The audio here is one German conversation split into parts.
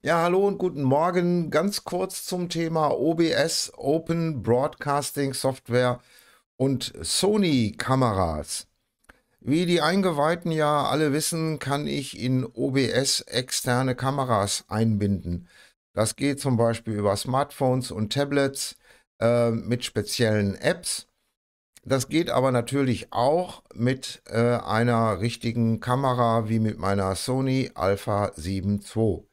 Ja, hallo und guten Morgen. Ganz kurz zum Thema OBS, Open Broadcasting Software und Sony Kameras. Wie die Eingeweihten ja alle wissen, kann ich in OBS externe Kameras einbinden. Das geht zum Beispiel über Smartphones und Tablets äh, mit speziellen Apps. Das geht aber natürlich auch mit äh, einer richtigen Kamera wie mit meiner Sony Alpha 7 II.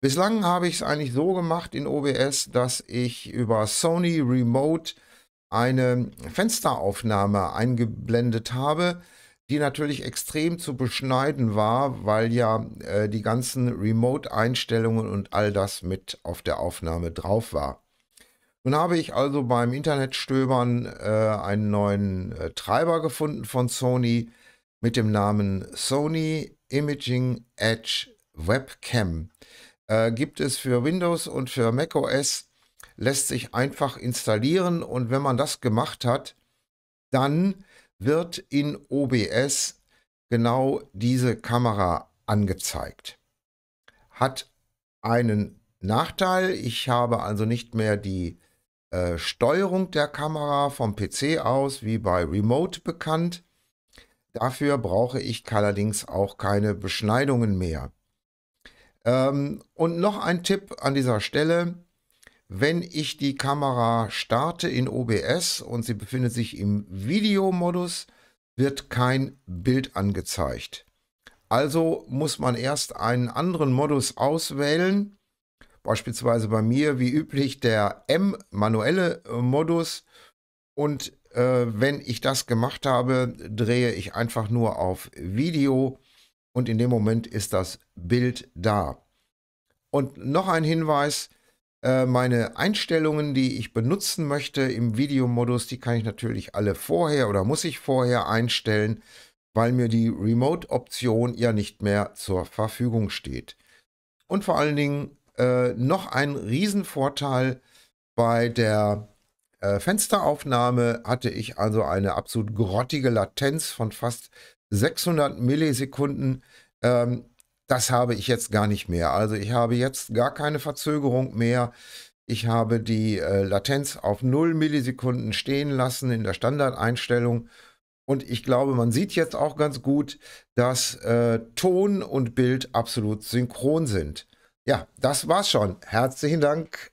Bislang habe ich es eigentlich so gemacht in OBS, dass ich über Sony Remote eine Fensteraufnahme eingeblendet habe, die natürlich extrem zu beschneiden war, weil ja äh, die ganzen Remote-Einstellungen und all das mit auf der Aufnahme drauf war. Nun habe ich also beim Internetstöbern äh, einen neuen äh, Treiber gefunden von Sony mit dem Namen Sony Imaging Edge Webcam. Äh, gibt es für Windows und für macOS, lässt sich einfach installieren und wenn man das gemacht hat, dann wird in OBS genau diese Kamera angezeigt. Hat einen Nachteil, ich habe also nicht mehr die äh, Steuerung der Kamera vom PC aus wie bei Remote bekannt. Dafür brauche ich allerdings auch keine Beschneidungen mehr. Ähm, und noch ein Tipp an dieser Stelle. Wenn ich die Kamera starte in OBS und sie befindet sich im Videomodus, wird kein Bild angezeigt. Also muss man erst einen anderen Modus auswählen, beispielsweise bei mir wie üblich der M manuelle äh, Modus und äh, wenn ich das gemacht habe, drehe ich einfach nur auf Video und in dem Moment ist das Bild da. Und noch ein Hinweis, äh, meine Einstellungen, die ich benutzen möchte im Videomodus, die kann ich natürlich alle vorher oder muss ich vorher einstellen, weil mir die Remote-Option ja nicht mehr zur Verfügung steht. Und vor allen Dingen äh, noch ein Riesenvorteil bei der äh, Fensteraufnahme hatte ich also eine absolut grottige Latenz von fast 600 Millisekunden, ähm, das habe ich jetzt gar nicht mehr. Also ich habe jetzt gar keine Verzögerung mehr. Ich habe die äh, Latenz auf 0 Millisekunden stehen lassen in der Standardeinstellung. Und ich glaube, man sieht jetzt auch ganz gut, dass äh, Ton und Bild absolut synchron sind. Ja, das war's schon. Herzlichen Dank.